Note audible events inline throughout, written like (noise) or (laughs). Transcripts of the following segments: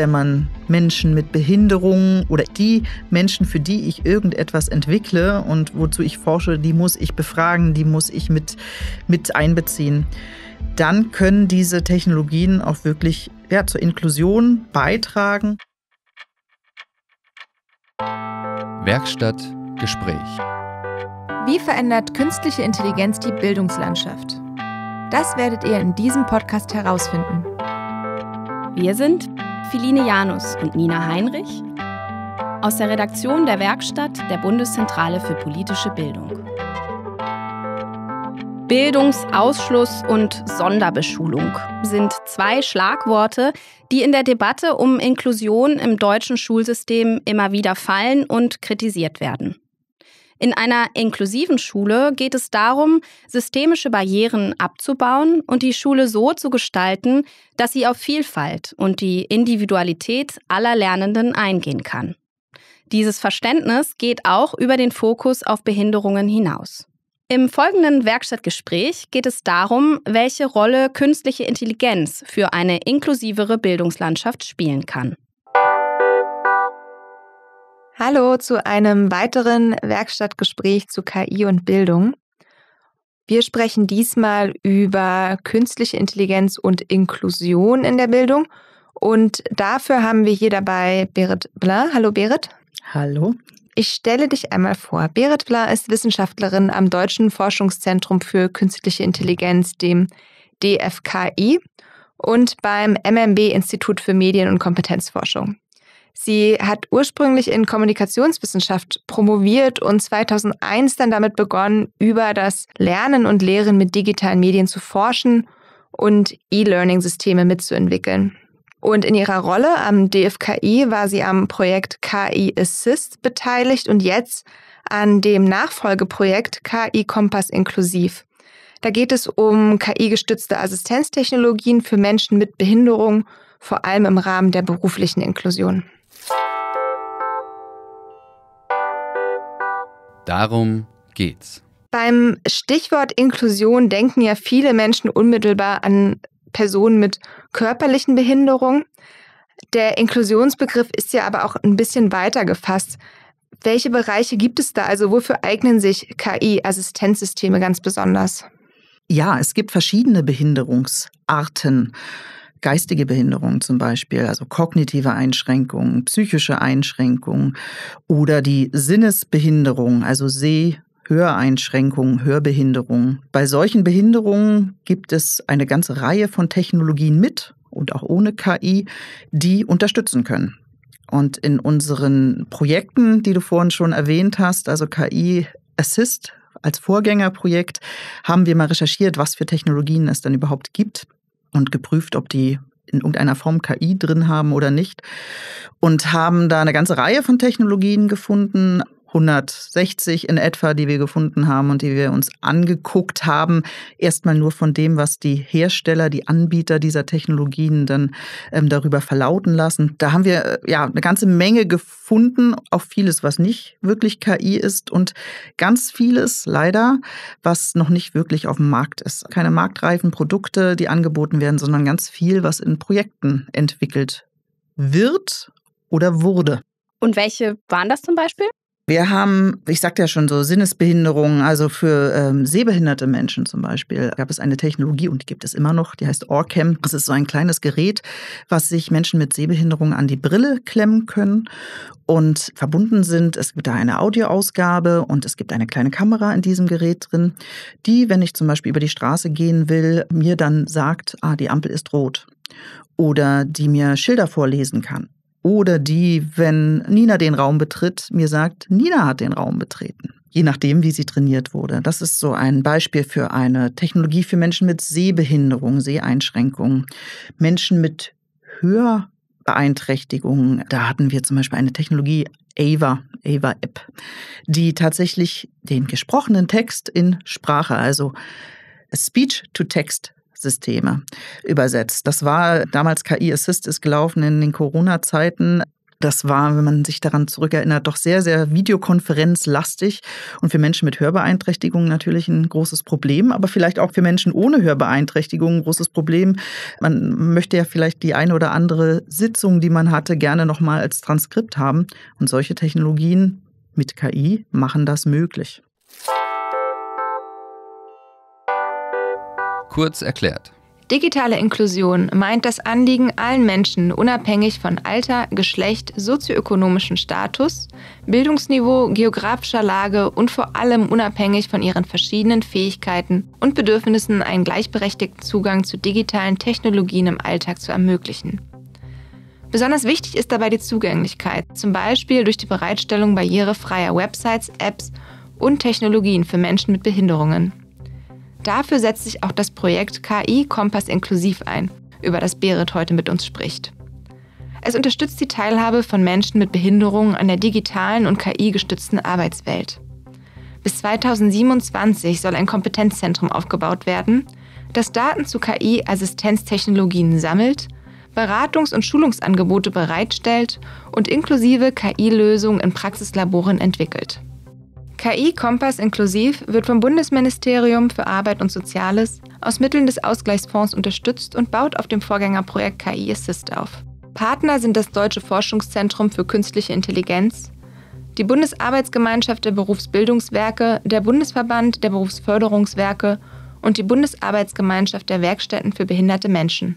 wenn man Menschen mit Behinderungen oder die Menschen, für die ich irgendetwas entwickle und wozu ich forsche, die muss ich befragen, die muss ich mit, mit einbeziehen, dann können diese Technologien auch wirklich ja, zur Inklusion beitragen. Werkstatt Gespräch. Wie verändert künstliche Intelligenz die Bildungslandschaft? Das werdet ihr in diesem Podcast herausfinden. Wir sind Philine Janus und Nina Heinrich. Aus der Redaktion der Werkstatt der Bundeszentrale für politische Bildung. Bildungsausschluss und Sonderbeschulung sind zwei Schlagworte, die in der Debatte um Inklusion im deutschen Schulsystem immer wieder fallen und kritisiert werden. In einer inklusiven Schule geht es darum, systemische Barrieren abzubauen und die Schule so zu gestalten, dass sie auf Vielfalt und die Individualität aller Lernenden eingehen kann. Dieses Verständnis geht auch über den Fokus auf Behinderungen hinaus. Im folgenden Werkstattgespräch geht es darum, welche Rolle künstliche Intelligenz für eine inklusivere Bildungslandschaft spielen kann. Hallo zu einem weiteren Werkstattgespräch zu KI und Bildung. Wir sprechen diesmal über künstliche Intelligenz und Inklusion in der Bildung. Und dafür haben wir hier dabei Berit Blin. Hallo Berit. Hallo. Ich stelle dich einmal vor. Berit Blin ist Wissenschaftlerin am Deutschen Forschungszentrum für künstliche Intelligenz, dem DFKI, und beim MMB Institut für Medien- und Kompetenzforschung. Sie hat ursprünglich in Kommunikationswissenschaft promoviert und 2001 dann damit begonnen, über das Lernen und Lehren mit digitalen Medien zu forschen und E-Learning-Systeme mitzuentwickeln. Und in ihrer Rolle am DFKI war sie am Projekt KI Assist beteiligt und jetzt an dem Nachfolgeprojekt KI Kompass Inklusiv. Da geht es um KI-gestützte Assistenztechnologien für Menschen mit Behinderung, vor allem im Rahmen der beruflichen Inklusion. Darum geht's. Beim Stichwort Inklusion denken ja viele Menschen unmittelbar an Personen mit körperlichen Behinderungen. Der Inklusionsbegriff ist ja aber auch ein bisschen weiter gefasst. Welche Bereiche gibt es da? Also wofür eignen sich KI-Assistenzsysteme ganz besonders? Ja, es gibt verschiedene Behinderungsarten geistige Behinderungen zum Beispiel, also kognitive Einschränkungen, psychische Einschränkungen oder die Sinnesbehinderung, also Seh-, Höreinschränkungen, Hörbehinderungen. Bei solchen Behinderungen gibt es eine ganze Reihe von Technologien mit und auch ohne KI, die unterstützen können. Und in unseren Projekten, die du vorhin schon erwähnt hast, also KI Assist als Vorgängerprojekt, haben wir mal recherchiert, was für Technologien es dann überhaupt gibt und geprüft, ob die in irgendeiner Form KI drin haben oder nicht und haben da eine ganze Reihe von Technologien gefunden, 160 in etwa, die wir gefunden haben und die wir uns angeguckt haben. Erstmal nur von dem, was die Hersteller, die Anbieter dieser Technologien dann ähm, darüber verlauten lassen. Da haben wir äh, ja eine ganze Menge gefunden, auch vieles, was nicht wirklich KI ist und ganz vieles leider, was noch nicht wirklich auf dem Markt ist. Keine marktreifen Produkte, die angeboten werden, sondern ganz viel, was in Projekten entwickelt wird oder wurde. Und welche waren das zum Beispiel? Wir haben, ich sagte ja schon so, Sinnesbehinderungen, also für ähm, sehbehinderte Menschen zum Beispiel gab es eine Technologie und die gibt es immer noch, die heißt Orcam. Das ist so ein kleines Gerät, was sich Menschen mit Sehbehinderungen an die Brille klemmen können und verbunden sind. Es gibt da eine Audioausgabe und es gibt eine kleine Kamera in diesem Gerät drin, die, wenn ich zum Beispiel über die Straße gehen will, mir dann sagt, ah, die Ampel ist rot oder die mir Schilder vorlesen kann. Oder die, wenn Nina den Raum betritt, mir sagt, Nina hat den Raum betreten. Je nachdem, wie sie trainiert wurde. Das ist so ein Beispiel für eine Technologie für Menschen mit Sehbehinderung, Seheinschränkungen. Menschen mit Hörbeeinträchtigungen. Da hatten wir zum Beispiel eine Technologie, Ava, Ava App, die tatsächlich den gesprochenen Text in Sprache, also Speech-to-Text Systeme übersetzt. Das war damals KI Assist ist gelaufen in den Corona-Zeiten. Das war, wenn man sich daran zurückerinnert, doch sehr, sehr videokonferenzlastig und für Menschen mit Hörbeeinträchtigungen natürlich ein großes Problem, aber vielleicht auch für Menschen ohne Hörbeeinträchtigungen ein großes Problem. Man möchte ja vielleicht die eine oder andere Sitzung, die man hatte, gerne nochmal als Transkript haben. Und solche Technologien mit KI machen das möglich. kurz erklärt. Digitale Inklusion meint das Anliegen, allen Menschen unabhängig von Alter, Geschlecht, sozioökonomischem Status, Bildungsniveau, geografischer Lage und vor allem unabhängig von ihren verschiedenen Fähigkeiten und Bedürfnissen einen gleichberechtigten Zugang zu digitalen Technologien im Alltag zu ermöglichen. Besonders wichtig ist dabei die Zugänglichkeit, zum Beispiel durch die Bereitstellung barrierefreier Websites, Apps und Technologien für Menschen mit Behinderungen. Dafür setzt sich auch das Projekt KI Kompass Inklusiv ein, über das Berit heute mit uns spricht. Es unterstützt die Teilhabe von Menschen mit Behinderungen an der digitalen und KI-gestützten Arbeitswelt. Bis 2027 soll ein Kompetenzzentrum aufgebaut werden, das Daten zu KI-Assistenztechnologien sammelt, Beratungs- und Schulungsangebote bereitstellt und inklusive KI-Lösungen in Praxislaboren entwickelt. KI Kompass inklusiv wird vom Bundesministerium für Arbeit und Soziales aus Mitteln des Ausgleichsfonds unterstützt und baut auf dem Vorgängerprojekt KI Assist auf. Partner sind das Deutsche Forschungszentrum für künstliche Intelligenz, die Bundesarbeitsgemeinschaft der Berufsbildungswerke, der Bundesverband der Berufsförderungswerke und die Bundesarbeitsgemeinschaft der Werkstätten für behinderte Menschen.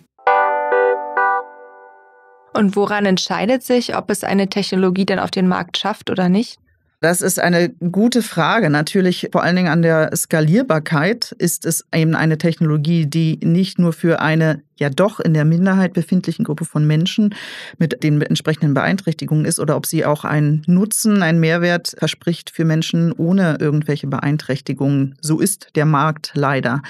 Und woran entscheidet sich, ob es eine Technologie denn auf den Markt schafft oder nicht? Das ist eine gute Frage. Natürlich vor allen Dingen an der Skalierbarkeit ist es eben eine Technologie, die nicht nur für eine ja doch in der Minderheit befindlichen Gruppe von Menschen mit den entsprechenden Beeinträchtigungen ist oder ob sie auch einen Nutzen, einen Mehrwert verspricht für Menschen ohne irgendwelche Beeinträchtigungen. So ist der Markt leider.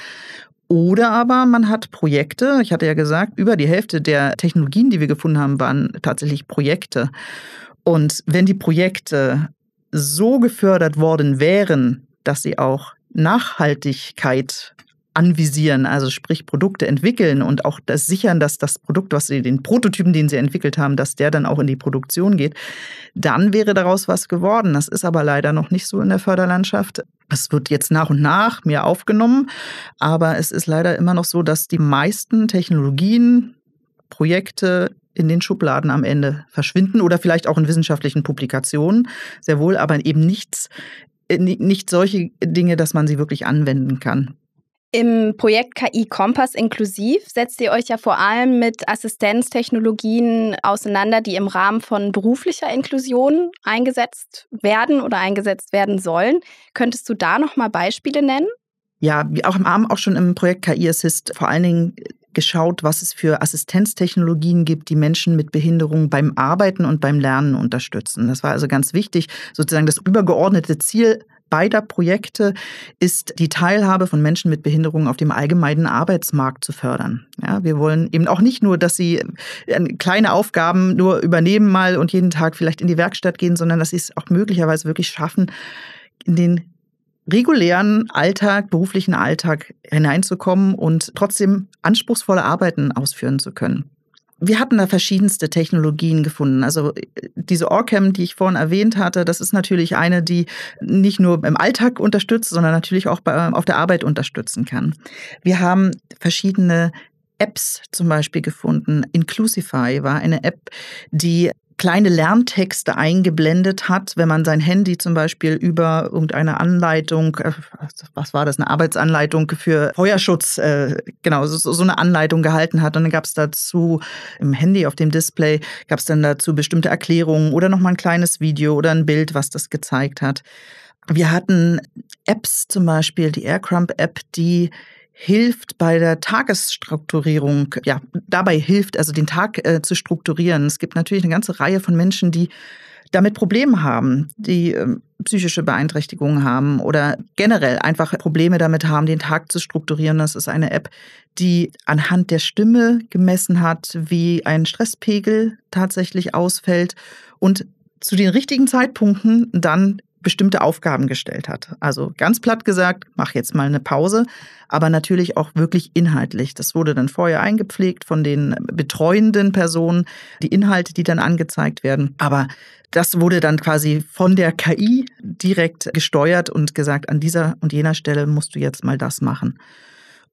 Oder aber man hat Projekte, ich hatte ja gesagt, über die Hälfte der Technologien, die wir gefunden haben, waren tatsächlich Projekte. Und wenn die Projekte so gefördert worden wären, dass sie auch Nachhaltigkeit anvisieren, also sprich Produkte entwickeln und auch das sichern, dass das Produkt, was sie den Prototypen, den sie entwickelt haben, dass der dann auch in die Produktion geht, dann wäre daraus was geworden. Das ist aber leider noch nicht so in der Förderlandschaft. Es wird jetzt nach und nach mehr aufgenommen, aber es ist leider immer noch so, dass die meisten Technologien, Projekte, in den Schubladen am Ende verschwinden oder vielleicht auch in wissenschaftlichen Publikationen, sehr wohl, aber eben nichts, äh, nicht solche Dinge, dass man sie wirklich anwenden kann. Im Projekt KI Kompass inklusiv setzt ihr euch ja vor allem mit Assistenztechnologien auseinander, die im Rahmen von beruflicher Inklusion eingesetzt werden oder eingesetzt werden sollen. Könntest du da noch mal Beispiele nennen? Ja, wie auch im Arm, auch schon im Projekt KI Assist, vor allen Dingen geschaut, was es für Assistenztechnologien gibt, die Menschen mit Behinderungen beim Arbeiten und beim Lernen unterstützen. Das war also ganz wichtig, sozusagen das übergeordnete Ziel beider Projekte ist, die Teilhabe von Menschen mit Behinderungen auf dem allgemeinen Arbeitsmarkt zu fördern. Ja, wir wollen eben auch nicht nur, dass sie äh, kleine Aufgaben nur übernehmen mal und jeden Tag vielleicht in die Werkstatt gehen, sondern dass sie es auch möglicherweise wirklich schaffen, in den regulären Alltag, beruflichen Alltag hineinzukommen und trotzdem anspruchsvolle Arbeiten ausführen zu können. Wir hatten da verschiedenste Technologien gefunden. Also äh, diese Orcam, die ich vorhin erwähnt hatte, das ist natürlich eine, die nicht nur im Alltag unterstützt, sondern natürlich auch bei, äh, auf der Arbeit unterstützen kann. Wir haben verschiedene Apps zum Beispiel gefunden. Inclusify war eine App, die kleine Lerntexte eingeblendet hat, wenn man sein Handy zum Beispiel über irgendeine Anleitung, äh, was war das, eine Arbeitsanleitung für Feuerschutz, äh, genau, so, so, eine Anleitung gehalten hat. Und dann gab es dazu im Handy auf dem Display, gab es dann dazu bestimmte Erklärungen oder nochmal ein kleines Video oder ein Bild, was das gezeigt hat. Wir hatten Apps zum Beispiel, die Aircrump-App, die hilft bei der Tagesstrukturierung, ja, dabei hilft, also den Tag äh, zu strukturieren. Es gibt natürlich eine ganze Reihe von Menschen, die damit Probleme haben, die äh, psychische Beeinträchtigungen haben oder generell einfach Probleme damit haben, den Tag zu strukturieren. Das ist eine App, die anhand der Stimme gemessen hat, wie ein Stresspegel tatsächlich ausfällt und zu den richtigen Zeitpunkten dann bestimmte Aufgaben gestellt hat. Also ganz platt gesagt, mach jetzt mal eine Pause, aber natürlich auch wirklich inhaltlich. Das wurde dann vorher eingepflegt von den betreuenden Personen, die Inhalte, die dann angezeigt werden. Aber das wurde dann quasi von der KI direkt gesteuert und gesagt, an dieser und jener Stelle musst du jetzt mal das machen.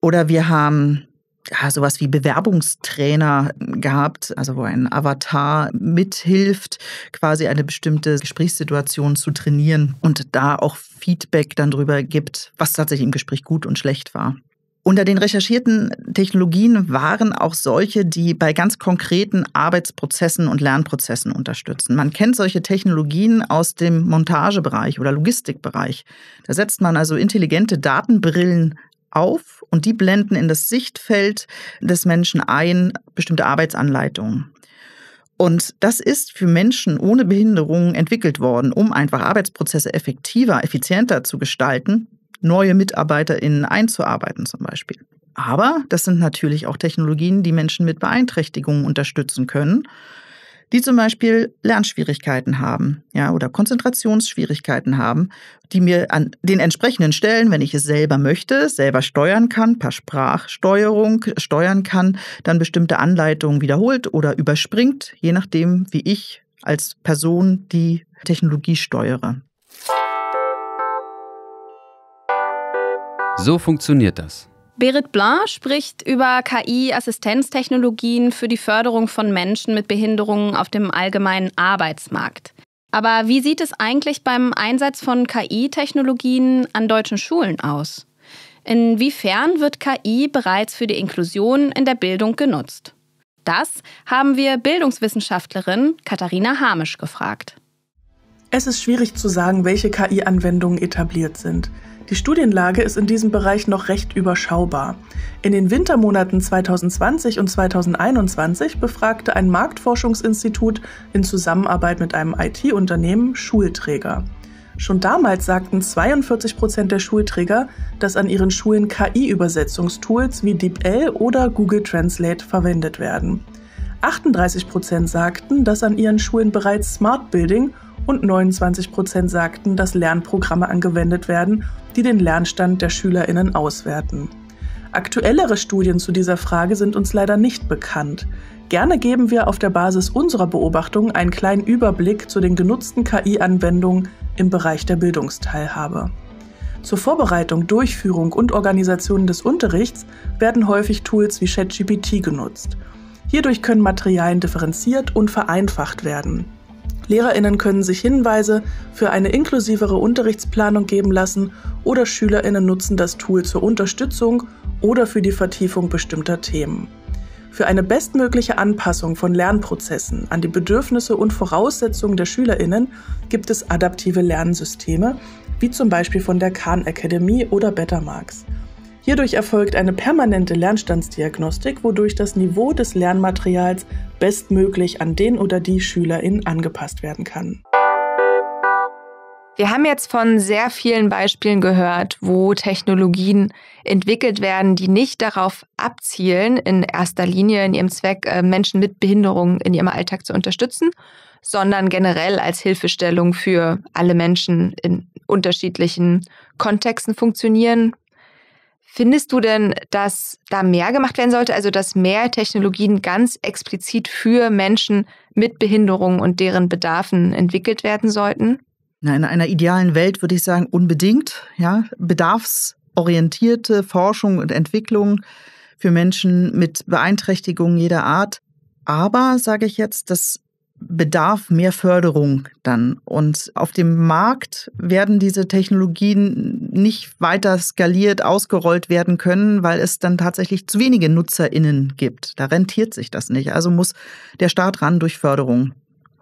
Oder wir haben ja, sowas wie Bewerbungstrainer ähm, gehabt, also wo ein Avatar mithilft, quasi eine bestimmte Gesprächssituation zu trainieren und da auch Feedback dann drüber gibt, was tatsächlich im Gespräch gut und schlecht war. Unter den recherchierten Technologien waren auch solche, die bei ganz konkreten Arbeitsprozessen und Lernprozessen unterstützen. Man kennt solche Technologien aus dem Montagebereich oder Logistikbereich. Da setzt man also intelligente Datenbrillen auf und die blenden in das Sichtfeld des Menschen ein bestimmte Arbeitsanleitungen. Und das ist für Menschen ohne Behinderungen entwickelt worden, um einfach Arbeitsprozesse effektiver, effizienter zu gestalten, neue MitarbeiterInnen einzuarbeiten zum Beispiel. Aber das sind natürlich auch Technologien, die Menschen mit Beeinträchtigungen unterstützen können die zum Beispiel Lernschwierigkeiten haben, ja, oder Konzentrationsschwierigkeiten haben, die mir an den entsprechenden Stellen, wenn ich es selber möchte, selber steuern kann, per Sprachsteuerung steuern kann, dann bestimmte Anleitungen wiederholt oder überspringt, je nachdem, wie ich als Person die Technologie steuere. So funktioniert das. Berit Blain spricht über KI-Assistenztechnologien für die Förderung von Menschen mit Behinderungen auf dem allgemeinen Arbeitsmarkt. Aber wie sieht es eigentlich beim Einsatz von KI-Technologien an deutschen Schulen aus? Inwiefern wird KI bereits für die Inklusion in der Bildung genutzt? Das haben wir Bildungswissenschaftlerin Katharina Hamisch gefragt. Es ist schwierig zu sagen, welche KI-Anwendungen etabliert sind. Die Studienlage ist in diesem Bereich noch recht überschaubar. In den Wintermonaten 2020 und 2021 befragte ein Marktforschungsinstitut in Zusammenarbeit mit einem IT-Unternehmen Schulträger. Schon damals sagten 42 Prozent der Schulträger, dass an ihren Schulen KI-Übersetzungstools wie DeepL oder Google Translate verwendet werden. 38 Prozent sagten, dass an ihren Schulen bereits Smart Building und 29 Prozent sagten, dass Lernprogramme angewendet werden, die den Lernstand der Schülerinnen auswerten. Aktuellere Studien zu dieser Frage sind uns leider nicht bekannt. Gerne geben wir auf der Basis unserer Beobachtungen einen kleinen Überblick zu den genutzten KI-Anwendungen im Bereich der Bildungsteilhabe. Zur Vorbereitung, Durchführung und Organisation des Unterrichts werden häufig Tools wie ChatGPT genutzt. Hierdurch können Materialien differenziert und vereinfacht werden. Lehrerinnen können sich Hinweise für eine inklusivere Unterrichtsplanung geben lassen oder Schülerinnen nutzen das Tool zur Unterstützung oder für die Vertiefung bestimmter Themen. Für eine bestmögliche Anpassung von Lernprozessen an die Bedürfnisse und Voraussetzungen der Schülerinnen gibt es adaptive Lernsysteme, wie zum Beispiel von der Khan Academy oder Bettermarks. Hierdurch erfolgt eine permanente Lernstandsdiagnostik, wodurch das Niveau des Lernmaterials bestmöglich an den oder die Schülerin angepasst werden kann. Wir haben jetzt von sehr vielen Beispielen gehört, wo Technologien entwickelt werden, die nicht darauf abzielen, in erster Linie in ihrem Zweck äh, Menschen mit Behinderungen in ihrem Alltag zu unterstützen, sondern generell als Hilfestellung für alle Menschen in unterschiedlichen Kontexten funktionieren, Findest du denn, dass da mehr gemacht werden sollte, also dass mehr Technologien ganz explizit für Menschen mit Behinderungen und deren Bedarfen entwickelt werden sollten? in einer idealen Welt würde ich sagen, unbedingt. Ja? Bedarfsorientierte Forschung und Entwicklung für Menschen mit Beeinträchtigungen jeder Art. Aber, sage ich jetzt, das bedarf mehr Förderung dann. Und auf dem Markt werden diese Technologien nicht weiter skaliert, ausgerollt werden können, weil es dann tatsächlich zu wenige NutzerInnen gibt. Da rentiert sich das nicht. Also muss der Staat ran durch Förderung.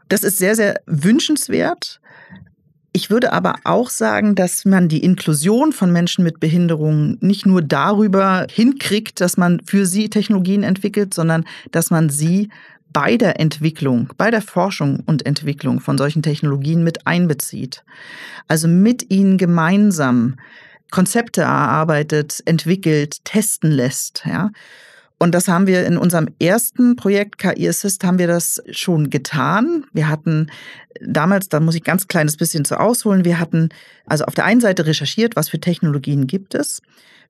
Das ist sehr, sehr wünschenswert. Ich würde aber auch sagen, dass man die Inklusion von Menschen mit Behinderungen nicht nur darüber hinkriegt, dass man für sie Technologien entwickelt, sondern dass man sie bei der Entwicklung, bei der Forschung und Entwicklung von solchen Technologien mit einbezieht. Also mit ihnen gemeinsam Konzepte erarbeitet, entwickelt, testen lässt. Ja. Und das haben wir in unserem ersten Projekt KI Assist haben wir das schon getan. Wir hatten damals, da muss ich ganz kleines bisschen zu ausholen, wir hatten also auf der einen Seite recherchiert, was für Technologien gibt es.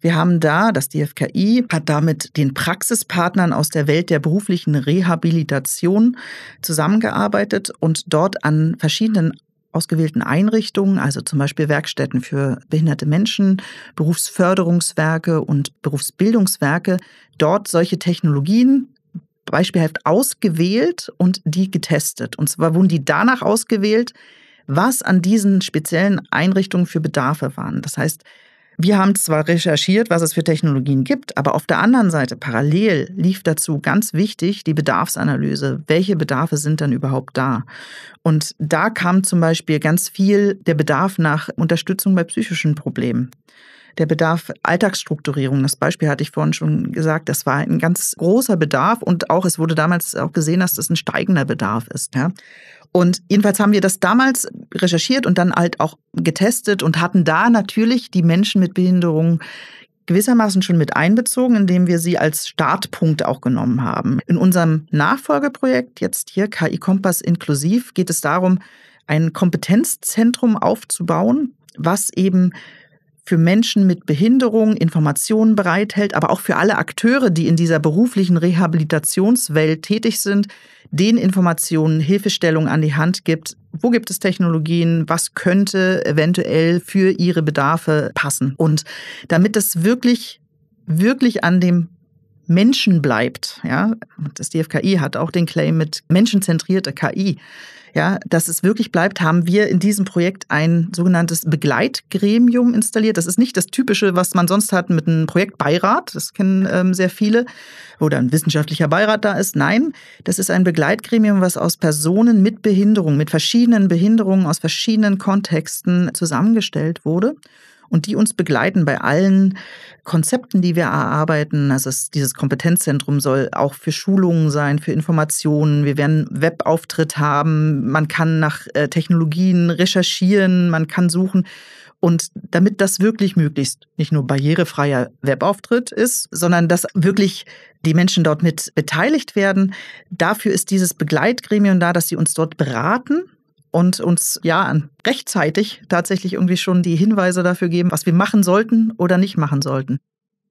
Wir haben da, das DFKI hat damit den Praxispartnern aus der Welt der beruflichen Rehabilitation zusammengearbeitet und dort an verschiedenen ausgewählten Einrichtungen, also zum Beispiel Werkstätten für behinderte Menschen, Berufsförderungswerke und Berufsbildungswerke, dort solche Technologien beispielhaft ausgewählt und die getestet. Und zwar wurden die danach ausgewählt, was an diesen speziellen Einrichtungen für Bedarfe waren. Das heißt, wir haben zwar recherchiert, was es für Technologien gibt, aber auf der anderen Seite parallel lief dazu ganz wichtig die Bedarfsanalyse. Welche Bedarfe sind dann überhaupt da? Und da kam zum Beispiel ganz viel der Bedarf nach Unterstützung bei psychischen Problemen der Bedarf Alltagsstrukturierung. Das Beispiel hatte ich vorhin schon gesagt. Das war ein ganz großer Bedarf und auch, es wurde damals auch gesehen, dass das ein steigender Bedarf ist. Ja? Und jedenfalls haben wir das damals recherchiert und dann halt auch getestet und hatten da natürlich die Menschen mit Behinderungen gewissermaßen schon mit einbezogen, indem wir sie als Startpunkt auch genommen haben. In unserem Nachfolgeprojekt, jetzt hier KI Kompass inklusiv, geht es darum, ein Kompetenzzentrum aufzubauen, was eben für Menschen mit Behinderung Informationen bereithält, aber auch für alle Akteure, die in dieser beruflichen Rehabilitationswelt tätig sind, den Informationen Hilfestellung an die Hand gibt. Wo gibt es Technologien? Was könnte eventuell für ihre Bedarfe passen? Und damit das wirklich, wirklich an dem Menschen bleibt, ja, das DFKI hat auch den Claim mit menschenzentrierte KI ja, dass es wirklich bleibt, haben wir in diesem Projekt ein sogenanntes Begleitgremium installiert. Das ist nicht das Typische, was man sonst hat mit einem Projektbeirat, das kennen ähm, sehr viele, oder ein wissenschaftlicher Beirat da ist. Nein, das ist ein Begleitgremium, was aus Personen mit Behinderung, mit verschiedenen Behinderungen, aus verschiedenen Kontexten zusammengestellt wurde und die uns begleiten bei allen Konzepten, die wir erarbeiten. Also es, dieses Kompetenzzentrum soll auch für Schulungen sein, für Informationen. Wir werden Webauftritt haben. Man kann nach äh, Technologien recherchieren, man kann suchen. Und damit das wirklich möglichst nicht nur barrierefreier Webauftritt ist, sondern dass wirklich die Menschen dort mit beteiligt werden, dafür ist dieses Begleitgremium da, dass sie uns dort beraten und uns ja rechtzeitig tatsächlich irgendwie schon die Hinweise dafür geben, was wir machen sollten oder nicht machen sollten.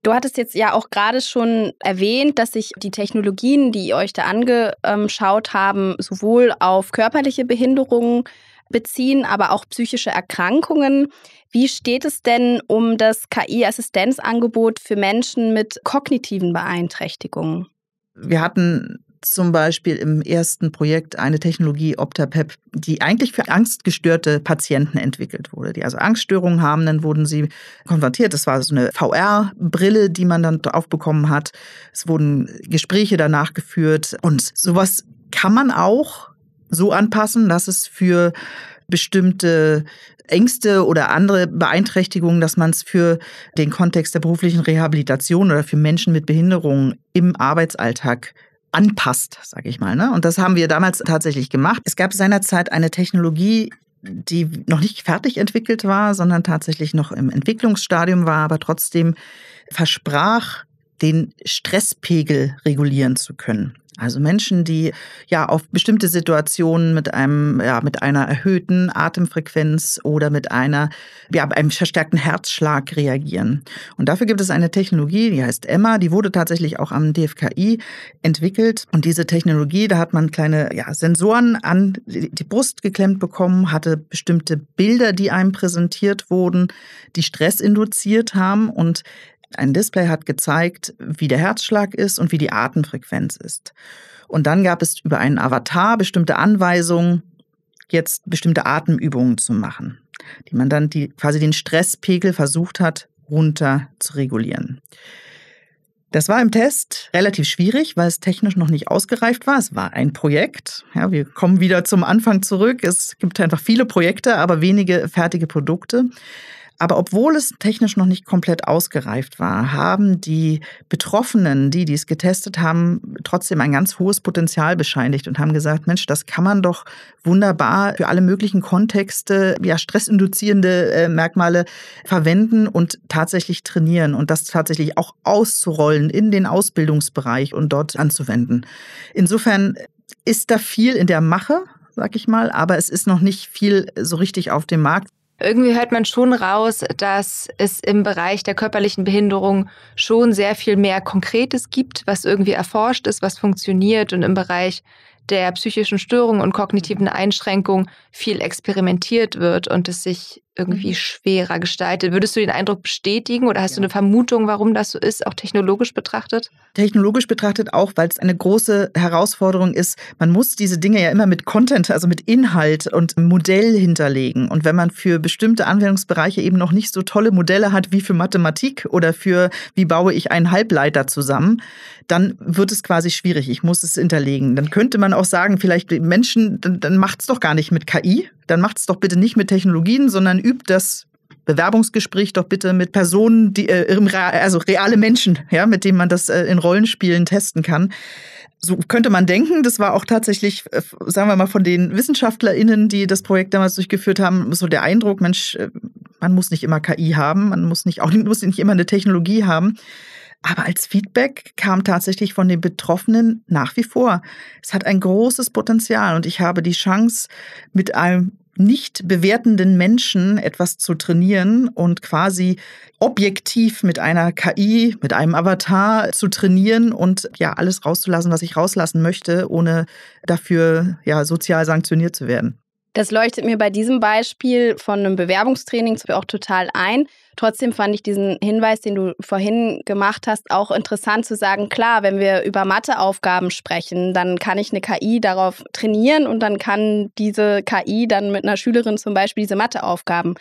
Du hattest jetzt ja auch gerade schon erwähnt, dass sich die Technologien, die ihr euch da angeschaut haben, sowohl auf körperliche Behinderungen beziehen, aber auch psychische Erkrankungen. Wie steht es denn um das KI-Assistenzangebot für Menschen mit kognitiven Beeinträchtigungen? Wir hatten zum Beispiel im ersten Projekt eine Technologie OptaPep, die eigentlich für angstgestörte Patienten entwickelt wurde, die also Angststörungen haben, dann wurden sie konfrontiert. Das war so eine VR-Brille, die man dann aufbekommen hat. Es wurden Gespräche danach geführt und sowas kann man auch so anpassen, dass es für bestimmte Ängste oder andere Beeinträchtigungen, dass man es für den Kontext der beruflichen Rehabilitation oder für Menschen mit Behinderungen im Arbeitsalltag anpasst, sage ich mal. Ne? Und das haben wir damals tatsächlich gemacht. Es gab seinerzeit eine Technologie, die noch nicht fertig entwickelt war, sondern tatsächlich noch im Entwicklungsstadium war, aber trotzdem versprach, den Stresspegel regulieren zu können. Also Menschen, die ja auf bestimmte Situationen mit einem, ja, mit einer erhöhten Atemfrequenz oder mit einer, ja, einem verstärkten Herzschlag reagieren. Und dafür gibt es eine Technologie, die heißt Emma, die wurde tatsächlich auch am DFKI entwickelt. Und diese Technologie, da hat man kleine, ja, Sensoren an die Brust geklemmt bekommen, hatte bestimmte Bilder, die einem präsentiert wurden, die Stress induziert haben und ein Display hat gezeigt, wie der Herzschlag ist und wie die Atemfrequenz ist. Und dann gab es über einen Avatar bestimmte Anweisungen, jetzt bestimmte Atemübungen zu machen, die man dann die, quasi den Stresspegel versucht hat, runter zu regulieren. Das war im Test relativ schwierig, weil es technisch noch nicht ausgereift war. Es war ein Projekt. Ja, wir kommen wieder zum Anfang zurück. Es gibt einfach viele Projekte, aber wenige fertige Produkte. Aber obwohl es technisch noch nicht komplett ausgereift war, haben die Betroffenen, die dies getestet haben, trotzdem ein ganz hohes Potenzial bescheinigt und haben gesagt, Mensch, das kann man doch wunderbar für alle möglichen Kontexte, ja, stressinduzierende äh, Merkmale verwenden und tatsächlich trainieren und das tatsächlich auch auszurollen in den Ausbildungsbereich und dort anzuwenden. Insofern ist da viel in der Mache, sag ich mal, aber es ist noch nicht viel so richtig auf dem Markt. Irgendwie hört man schon raus, dass es im Bereich der körperlichen Behinderung schon sehr viel mehr Konkretes gibt, was irgendwie erforscht ist, was funktioniert und im Bereich der psychischen Störungen und kognitiven Einschränkungen viel experimentiert wird und es sich irgendwie mhm. schwerer gestaltet. Würdest du den Eindruck bestätigen oder hast ja. du eine Vermutung, warum das so ist, auch technologisch betrachtet? Technologisch betrachtet auch, weil es eine große Herausforderung ist. Man muss diese Dinge ja immer mit Content, also mit Inhalt und Modell hinterlegen. Und wenn man für bestimmte Anwendungsbereiche eben noch nicht so tolle Modelle hat wie für Mathematik oder für, wie baue ich einen Halbleiter zusammen, dann wird es quasi schwierig. Ich muss es hinterlegen. Dann könnte man auch sagen, vielleicht Menschen, dann, dann macht es doch gar nicht mit KI, dann macht es doch bitte nicht mit Technologien, sondern übt das Bewerbungsgespräch doch bitte mit Personen, die äh, also reale Menschen, ja, mit denen man das äh, in Rollenspielen testen kann. So könnte man denken, das war auch tatsächlich, äh, sagen wir mal, von den WissenschaftlerInnen, die das Projekt damals durchgeführt haben, so der Eindruck, Mensch, äh, man muss nicht immer KI haben, man muss nicht, auch (laughs) man muss nicht immer eine Technologie haben. Aber als Feedback kam tatsächlich von den Betroffenen nach wie vor. Es hat ein großes Potenzial und ich habe die Chance, mit einem nicht bewertenden Menschen etwas zu trainieren und quasi objektiv mit einer KI, mit einem Avatar zu trainieren und ja, alles rauszulassen, was ich rauslassen möchte, ohne dafür ja sozial sanktioniert zu werden. Das leuchtet mir bei diesem Beispiel von einem Bewerbungstraining auch total ein. Trotzdem fand ich diesen Hinweis, den du vorhin gemacht hast, auch interessant zu sagen, klar, wenn wir über Matheaufgaben sprechen, dann kann ich eine KI darauf trainieren und dann kann diese KI dann mit einer Schülerin zum Beispiel diese Matheaufgaben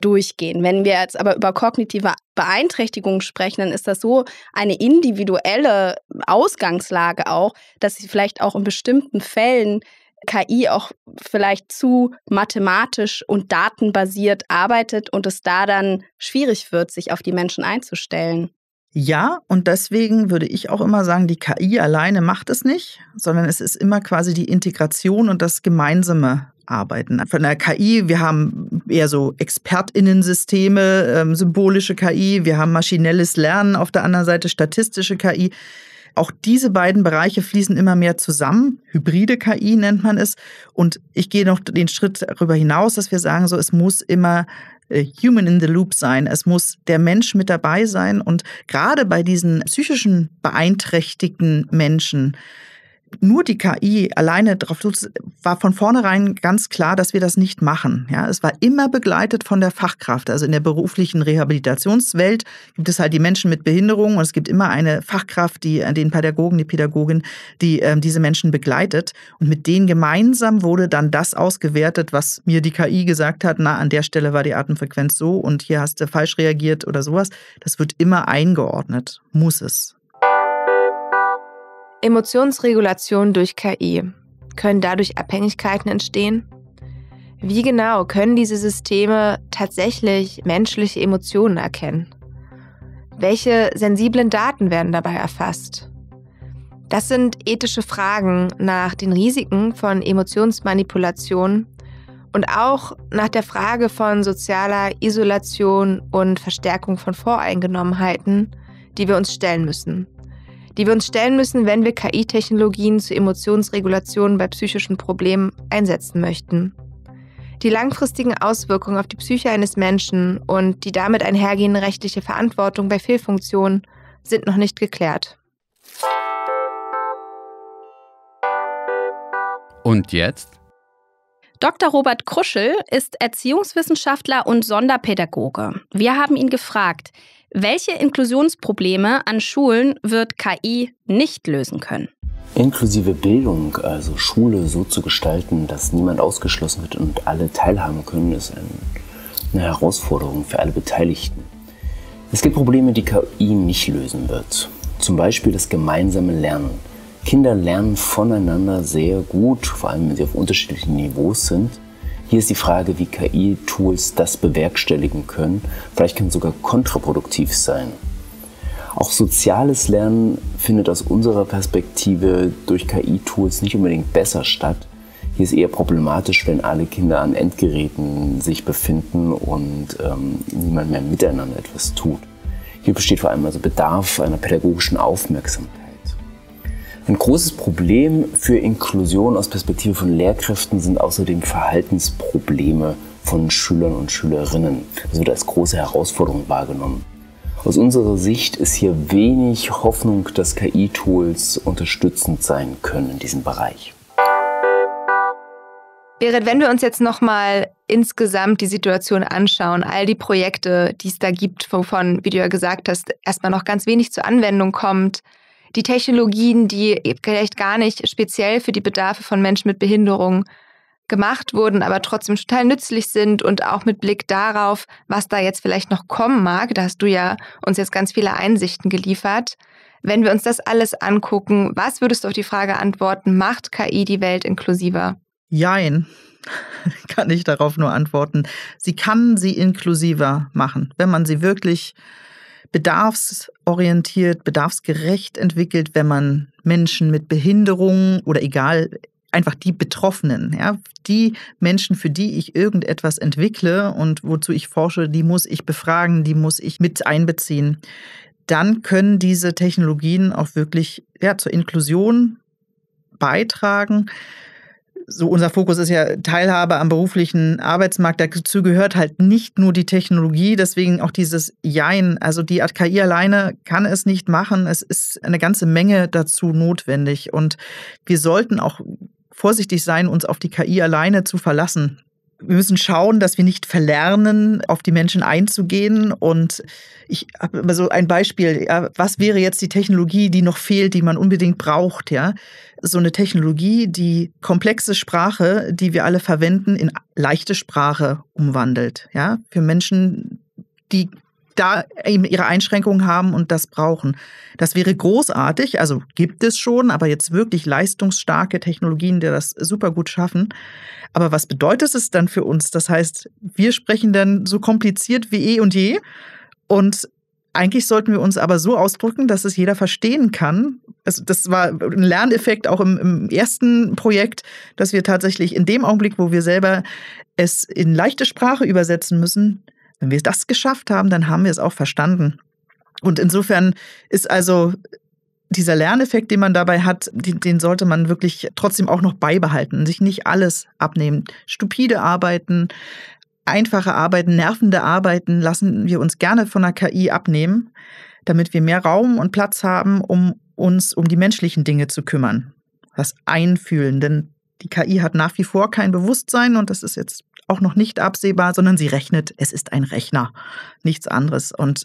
durchgehen. Wenn wir jetzt aber über kognitive Beeinträchtigungen sprechen, dann ist das so eine individuelle Ausgangslage auch, dass sie vielleicht auch in bestimmten Fällen KI auch vielleicht zu mathematisch und datenbasiert arbeitet und es da dann schwierig wird, sich auf die Menschen einzustellen. Ja, und deswegen würde ich auch immer sagen, die KI alleine macht es nicht, sondern es ist immer quasi die Integration und das gemeinsame Arbeiten. Von der KI, wir haben eher so Expertinnensysteme, ähm, symbolische KI, wir haben maschinelles Lernen auf der anderen Seite, statistische KI. Auch diese beiden Bereiche fließen immer mehr zusammen. Hybride KI nennt man es. Und ich gehe noch den Schritt darüber hinaus, dass wir sagen, so, es muss immer äh, Human in the Loop sein. Es muss der Mensch mit dabei sein. Und gerade bei diesen psychischen beeinträchtigten Menschen nur die KI alleine drauf tut, war von vornherein ganz klar, dass wir das nicht machen. Ja, es war immer begleitet von der Fachkraft. Also in der beruflichen Rehabilitationswelt gibt es halt die Menschen mit Behinderung und es gibt immer eine Fachkraft, die äh, den Pädagogen, die Pädagogin, die ähm, diese Menschen begleitet. Und mit denen gemeinsam wurde dann das ausgewertet, was mir die KI gesagt hat. Na, an der Stelle war die Atemfrequenz so und hier hast du falsch reagiert oder sowas. Das wird immer eingeordnet. Muss es. Emotionsregulation durch KI. Können dadurch Abhängigkeiten entstehen? Wie genau können diese Systeme tatsächlich menschliche Emotionen erkennen? Welche sensiblen Daten werden dabei erfasst? Das sind ethische Fragen nach den Risiken von Emotionsmanipulation und auch nach der Frage von sozialer Isolation und Verstärkung von Voreingenommenheiten, die wir uns stellen müssen die wir uns stellen müssen, wenn wir KI-Technologien zur Emotionsregulation bei psychischen Problemen einsetzen möchten. Die langfristigen Auswirkungen auf die Psyche eines Menschen und die damit einhergehende rechtliche Verantwortung bei Fehlfunktionen sind noch nicht geklärt. Und jetzt? Dr. Robert Kruschel ist Erziehungswissenschaftler und Sonderpädagoge. Wir haben ihn gefragt, welche Inklusionsprobleme an Schulen wird KI nicht lösen können? Inklusive Bildung, also Schule so zu gestalten, dass niemand ausgeschlossen wird und alle teilhaben können, ist eine Herausforderung für alle Beteiligten. Es gibt Probleme, die KI nicht lösen wird. Zum Beispiel das gemeinsame Lernen. Kinder lernen voneinander sehr gut, vor allem wenn sie auf unterschiedlichen Niveaus sind. Hier ist die Frage, wie KI-Tools das bewerkstelligen können. Vielleicht kann es sogar kontraproduktiv sein. Auch soziales Lernen findet aus unserer Perspektive durch KI-Tools nicht unbedingt besser statt. Hier ist eher problematisch, wenn alle Kinder an Endgeräten sich befinden und ähm, niemand mehr miteinander etwas tut. Hier besteht vor allem also Bedarf einer pädagogischen Aufmerksamkeit. Ein großes Problem für Inklusion aus Perspektive von Lehrkräften sind außerdem Verhaltensprobleme von Schülern und Schülerinnen. Das wird als große Herausforderung wahrgenommen. Aus unserer Sicht ist hier wenig Hoffnung, dass KI-Tools unterstützend sein können in diesem Bereich. Berit, wenn wir uns jetzt nochmal insgesamt die Situation anschauen, all die Projekte, die es da gibt, wovon, wie du ja gesagt hast, erstmal noch ganz wenig zur Anwendung kommt, die Technologien, die vielleicht gar nicht speziell für die Bedarfe von Menschen mit Behinderung gemacht wurden, aber trotzdem total nützlich sind und auch mit Blick darauf, was da jetzt vielleicht noch kommen mag, da hast du ja uns jetzt ganz viele Einsichten geliefert. Wenn wir uns das alles angucken, was würdest du auf die Frage antworten, macht KI die Welt inklusiver? Jein, (laughs) kann ich darauf nur antworten. Sie kann sie inklusiver machen, wenn man sie wirklich bedarfsorientiert, bedarfsgerecht entwickelt, wenn man Menschen mit Behinderungen oder egal, einfach die Betroffenen, ja, die Menschen, für die ich irgendetwas entwickle und wozu ich forsche, die muss ich befragen, die muss ich mit einbeziehen. Dann können diese Technologien auch wirklich ja, zur Inklusion beitragen so unser Fokus ist ja Teilhabe am beruflichen Arbeitsmarkt. Dazu gehört halt nicht nur die Technologie, deswegen auch dieses Jein. Also die Art KI alleine kann es nicht machen. Es ist eine ganze Menge dazu notwendig. Und wir sollten auch vorsichtig sein, uns auf die KI alleine zu verlassen wir müssen schauen, dass wir nicht verlernen, auf die Menschen einzugehen. Und ich habe immer so ein Beispiel. Ja, was wäre jetzt die Technologie, die noch fehlt, die man unbedingt braucht? Ja, so eine Technologie, die komplexe Sprache, die wir alle verwenden, in leichte Sprache umwandelt. Ja, für Menschen, die da eben ihre Einschränkungen haben und das brauchen. Das wäre großartig, also gibt es schon, aber jetzt wirklich leistungsstarke Technologien, die das super gut schaffen. Aber was bedeutet es dann für uns? Das heißt, wir sprechen dann so kompliziert wie eh und je und eigentlich sollten wir uns aber so ausdrücken, dass es jeder verstehen kann. Also das war ein Lerneffekt auch im, im, ersten Projekt, dass wir tatsächlich in dem Augenblick, wo wir selber es in leichte Sprache übersetzen müssen, wenn wir das geschafft haben, dann haben wir es auch verstanden. Und insofern ist also dieser Lerneffekt, den man dabei hat, den, den, sollte man wirklich trotzdem auch noch beibehalten, sich nicht alles abnehmen. Stupide Arbeiten, einfache Arbeiten, nervende Arbeiten lassen wir uns gerne von der KI abnehmen, damit wir mehr Raum und Platz haben, um uns um die menschlichen Dinge zu kümmern. Das Einfühlen, denn die KI hat nach wie vor kein Bewusstsein und das ist jetzt auch noch nicht absehbar, sondern sie rechnet, es ist ein Rechner, nichts anderes. Und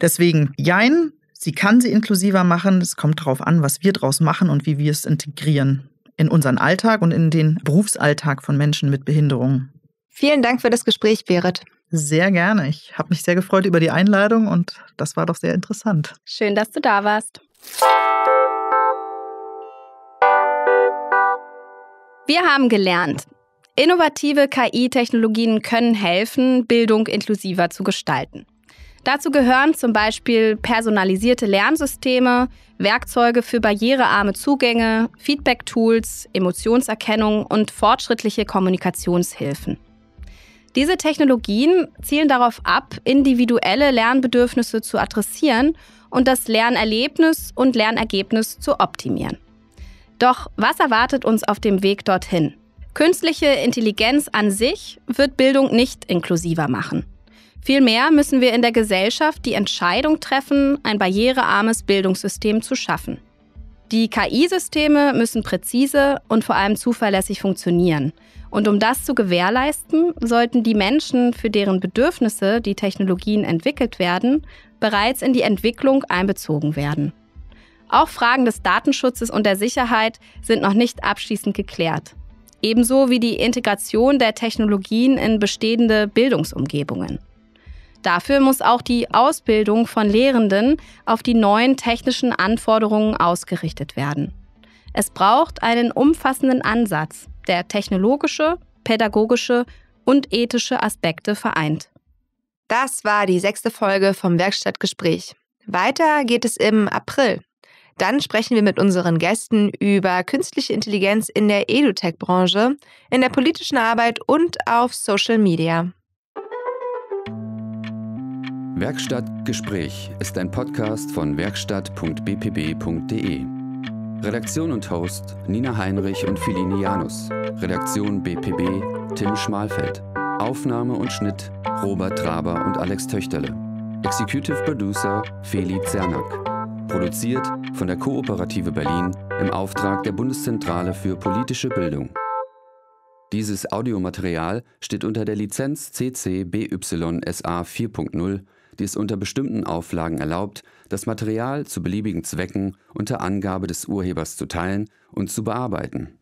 deswegen, jein, sie kann sie inklusiver machen. Es kommt darauf an, was wir draus machen und wie wir es integrieren in unseren Alltag und in den Berufsalltag von Menschen mit Behinderungen. Vielen Dank für das Gespräch, Berit. Sehr gerne. Ich habe mich sehr gefreut über die Einladung und das war doch sehr interessant. Schön, dass du da warst. Wir haben gelernt, Innovative KI-Technologien können helfen, Bildung inklusiver zu gestalten. Dazu gehören zum Beispiel personalisierte Lernsysteme, Werkzeuge für barrierearme Zugänge, Feedback-Tools, Emotionserkennung und fortschrittliche Kommunikationshilfen. Diese Technologien zielen darauf ab, individuelle Lernbedürfnisse zu adressieren und das Lernerlebnis und Lernergebnis zu optimieren. Doch was erwartet uns auf dem Weg dorthin? Künstliche Intelligenz an sich wird Bildung nicht inklusiver machen. Vielmehr müssen wir in der Gesellschaft die Entscheidung treffen, ein barrierearmes Bildungssystem zu schaffen. Die KI-Systeme müssen präzise und vor allem zuverlässig funktionieren. Und um das zu gewährleisten, sollten die Menschen, für deren Bedürfnisse die Technologien entwickelt werden, bereits in die Entwicklung einbezogen werden. Auch Fragen des Datenschutzes und der Sicherheit sind noch nicht abschließend geklärt ebenso wie die Integration der Technologien in bestehende Bildungsumgebungen. Dafür muss auch die Ausbildung von Lehrenden auf die neuen technischen Anforderungen ausgerichtet werden. Es braucht einen umfassenden Ansatz, der technologische, pädagogische und ethische Aspekte vereint. Das war die sechste Folge vom Werkstattgespräch. Weiter geht es im April. Dann sprechen wir mit unseren Gästen über künstliche Intelligenz in der EduTech-Branche, in der politischen Arbeit und auf Social Media. Werkstattgespräch ist ein Podcast von werkstatt.bpb.de. Redaktion und Host Nina Heinrich und Philine Janus. Redaktion BPB Tim Schmalfeld. Aufnahme und Schnitt Robert Traber und Alex Töchterle. Executive Producer Feli Zernack. Produziert von der Kooperative Berlin im Auftrag der Bundeszentrale für politische Bildung. Dieses Audiomaterial steht unter der Lizenz CC BY SA 4.0, die es unter bestimmten Auflagen erlaubt, das Material zu beliebigen Zwecken unter Angabe des Urhebers zu teilen und zu bearbeiten